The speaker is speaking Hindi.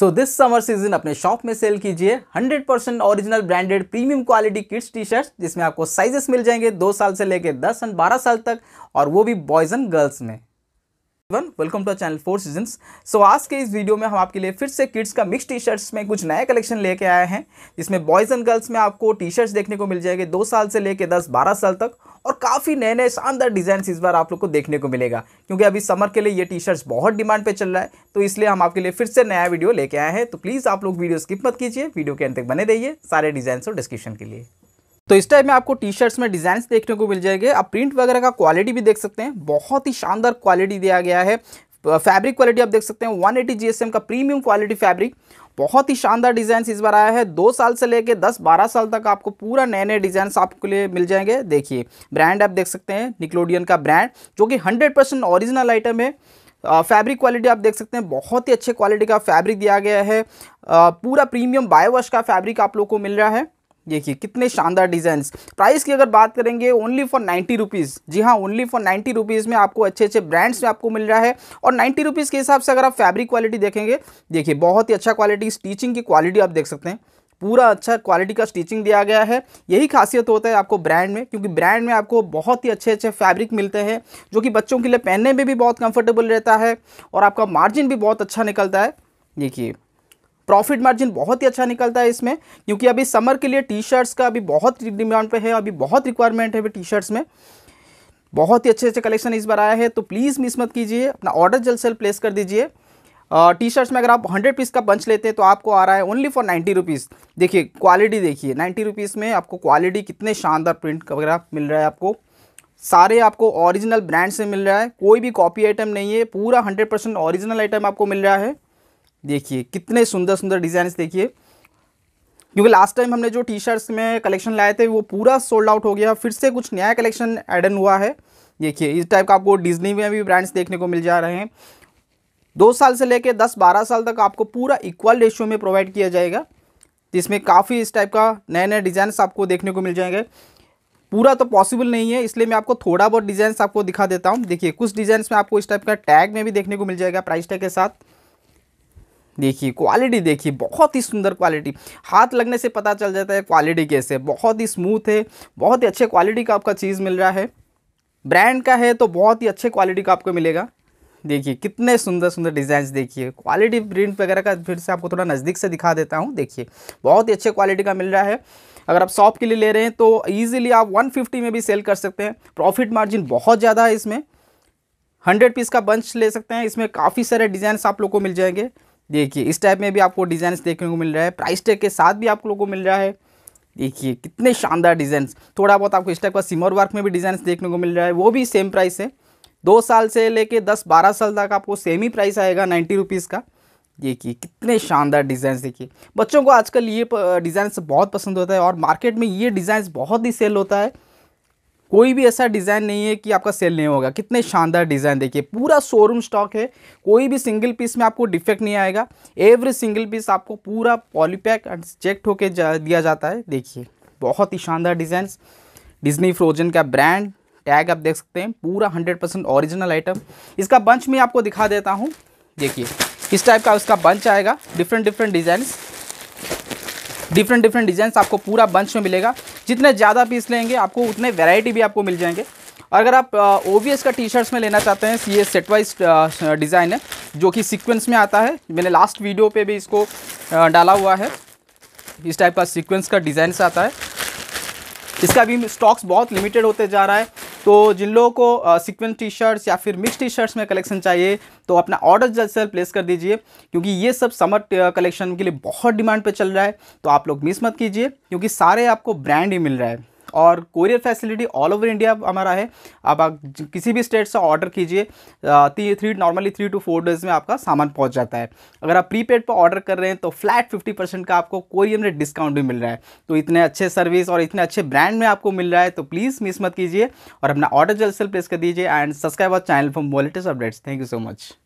सो दिस समर सीजन अपने शॉप में सेल कीजिए 100% percent original branded premium quality kids T shirt जिसमें आपको साइजेस मिल जाएंगे दो साल से लेकर दस एंड बारह साल तक और वो भी बॉयज़ एंड गर्ल्स में one welcome to channel four seasons so आज के इस वीडियो में हम आपके लिए फिर से किड्स का मिक्स टी शर्ट्स में कुछ नया कलेक्शन लेके आए हैं जिसमें बॉयज़ एंड गर्ल्स में आपको टी शर्ट्स देखने को मिल जाएंगे दो साल से लेके दस बारह साल तक और काफ़ी नए नए शानदार डिज़ाइन इस बार आप लोग को देखने को मिलेगा क्योंकि अभी समर के लिए ये टी शर्ट्स बहुत डिमांड पर चल रहा है तो इसलिए हम आपके लिए फिर से नया वीडियो लेके आए हैं तो प्लीज़ आप लोग वीडियो स्किप मत कीजिए वीडियो के अंत तक बने रहिए सारे डिज़ाइन और डिस्क्रिप्शन के लिए तो इस टाइप में आपको टी शर्ट्स में डिज़ाइन देखने को मिल जाएंगे आप प्रिंट वगैरह का क्वालिटी भी देख सकते हैं बहुत ही शानदार क्वालिटी दिया गया है फैब्रिक क्वालिटी आप देख सकते हैं 180 एटी का प्रीमियम क्वालिटी फैब्रिक बहुत ही शानदार डिज़ाइन इस बार आया है दो साल से लेके 10-12 साल तक आपको पूरा नए नए डिज़ाइन आपके लिए मिल जाएंगे देखिए ब्रांड आप देख सकते हैं निकलोडियन का ब्रांड जो कि 100 परसेंट ऑरिजिनल आइटम है फैब्रिक क्वालिटी आप देख सकते हैं बहुत ही अच्छे क्वालिटी का फैब्रिक दिया गया है पूरा प्रीमियम बायोवश का फैब्रिक आप लोग को मिल रहा है देखिए कितने शानदार डिज़ाइन प्राइस की अगर बात करेंगे ओनली फॉर नाइन्टी रुपीज़ जी हाँ ओनली फॉर नाइन्टी रुपीज़ में आपको अच्छे अच्छे ब्रांड्स में आपको मिल रहा है और नाइन्टी रुपीज़ के हिसाब से अगर आप फैब्रिक क्वालिटी देखेंगे देखिए बहुत ही अच्छा क्वालिटी स्टिचिंग की क्वालिटी आप देख सकते हैं पूरा अच्छा क्वालिटी का स्टिचिंग दिया गया है यही खासियत होता है आपको ब्रांड में क्योंकि ब्रांड में आपको बहुत ही अच्छे अच्छे फैब्रिक मिलते हैं जो कि बच्चों के लिए पहनने में भी बहुत कंफर्टेबल रहता है और आपका मार्जिन भी बहुत अच्छा निकलता है देखिए प्रॉफिट मार्जिन बहुत ही अच्छा निकलता है इसमें क्योंकि अभी समर के लिए टी शर्ट्स का अभी बहुत डिमांड पे है अभी बहुत रिक्वायरमेंट है अभी टी शर्ट्स में बहुत ही अच्छे अच्छे कलेक्शन इस बार आया है तो प्लीज़ मिस मत कीजिए अपना ऑर्डर जल्द से जल्द प्लेस कर दीजिए टी शर्ट्स में अगर आप हंड्रेड पीस का बंच लेते हैं तो आपको आ रहा है ओनली फॉर नाइन्टी रुपीज़ देखिए क्वालिटी देखिए नाइन्टी रुपीज़ में आपको क्वालिटी कितने शानदार प्रिंट वगैरह मिल रहा है आपको सारे आपको ओरिजिनल ब्रांड से मिल रहा है कोई भी कॉपी आइटम नहीं है पूरा हंड्रेड परसेंट ओरिजिनल आइटम आपको मिल रहा है देखिए कितने सुंदर सुंदर डिज़ाइन देखिए क्योंकि लास्ट टाइम हमने जो टी शर्ट्स में कलेक्शन लाए थे वो पूरा सोल्ड आउट हो गया फिर से कुछ नया कलेक्शन एडन हुआ है देखिए इस टाइप का आपको डिज्नी में भी ब्रांड्स देखने को मिल जा रहे हैं दो साल से लेकर दस बारह साल तक आपको पूरा इक्वल रेशियो में प्रोवाइड किया जाएगा जिसमें काफ़ी इस टाइप का नए नए डिजाइन आपको देखने को मिल जाएंगे पूरा तो पॉसिबल नहीं है इसलिए मैं आपको थोड़ा बहुत डिजाइन आपको दिखा देता हूँ देखिए कुछ डिजाइन में आपको इस टाइप का टैग में भी देखने को मिल जाएगा प्राइस टैग के साथ देखिए क्वालिटी देखिए बहुत ही सुंदर क्वालिटी हाथ लगने से पता चल जाता है क्वालिटी कैसे बहुत ही स्मूथ है बहुत ही अच्छे क्वालिटी का आपका चीज़ मिल रहा है ब्रांड का है तो बहुत ही अच्छे क्वालिटी का आपको मिलेगा देखिए कितने सुंदर सुंदर डिज़ाइन देखिए क्वालिटी प्रिंट वगैरह का फिर से आपको थोड़ा नज़दीक से दिखा देता हूँ देखिए बहुत ही अच्छे क्वालिटी का मिल रहा है अगर आप शॉप के लिए ले रहे हैं तो ईजिली आप 150 में भी सेल कर सकते हैं प्रॉफिट मार्जिन बहुत ज़्यादा है इसमें हंड्रेड पीस का बंच ले सकते हैं इसमें काफ़ी सारे डिज़ाइन आप लोग को मिल जाएंगे देखिए इस टाइप में भी आपको डिज़ाइन देखने को मिल रहा है प्राइस टैग के साथ भी आप लोगों को मिल रहा है देखिए कितने शानदार डिज़ाइन थोड़ा बहुत आपको इस टाइप का सिमर वर्क में भी डिज़ाइन देखने को मिल रहा है वो भी सेम प्राइस है दो साल से लेके दस बारह साल तक आपको सेम ही प्राइस आएगा नाइन्टी रुपीज़ का देखिए कितने शानदार डिज़ाइंस देखिए बच्चों को आजकल ये डिज़ाइन बहुत पसंद होता है और मार्केट में ये डिज़ाइंस बहुत ही सेल होता है कोई भी ऐसा डिज़ाइन नहीं है कि आपका सेल नहीं होगा कितने शानदार डिज़ाइन देखिए पूरा शोरूम स्टॉक है कोई भी सिंगल पीस में आपको डिफेक्ट नहीं आएगा एवरी सिंगल पीस आपको पूरा पॉलीपैक एंड चेक होके जा, दिया जाता है देखिए बहुत ही शानदार डिज़ाइन डिजनी फ्रोजन का ब्रांड टैग आप देख सकते हैं पूरा हंड्रेड परसेंट ऑरिजिनल आइटम इसका बंच में आपको दिखा देता हूँ देखिए इस टाइप का उसका बंच आएगा different different design different different design आपको पूरा बंच में मिलेगा जितने ज़्यादा पीस लेंगे आपको उतने वेराइटी भी आपको मिल जाएंगे और अगर आप ओ वी एस का टी शर्ट्स में लेना चाहते हैं ये सेट वाइज डिज़ाइन है जो कि सीक्वेंस में आता है मैंने लास्ट वीडियो पे भी इसको डाला हुआ है इस टाइप का सीक्वेंस का डिज़ाइन आता है इसका भी स्टॉक्स बहुत लिमिटेड होते जा रहा है तो जिन लोगों को सिक्वेंस टी शर्ट्स या फिर मिक्स टी शर्ट्स में कलेक्शन चाहिए तो अपना ऑर्डर जल्द से जल्द प्लेस कर दीजिए क्योंकि ये सब समर कलेक्शन के लिए बहुत डिमांड पर चल रहा है तो आप लोग मिस मत कीजिए क्योंकि सारे आपको ब्रांड ही मिल रहा है और courier facility all over India हमारा है आप किसी भी स्टेट से ऑर्डर कीजिए three three normally three two four days में आपका सामान पहुंच जाता है अगर आप प्रीपेड पर ऑर्डर कर रहे हैं तो फ्लैट फिफ्टी परसेंट का आपको कोरियर में डिस्काउंट भी मिल रहा है तो इतने अच्छे सर्विस और इतने अच्छे ब्रांड में आपको मिल रहा है तो प्लीज़ मिस मत कीजिए और अपना ऑर्डर जल्द से प्लेस कर दीजिए and subscribe our channel for more latest updates thank you so much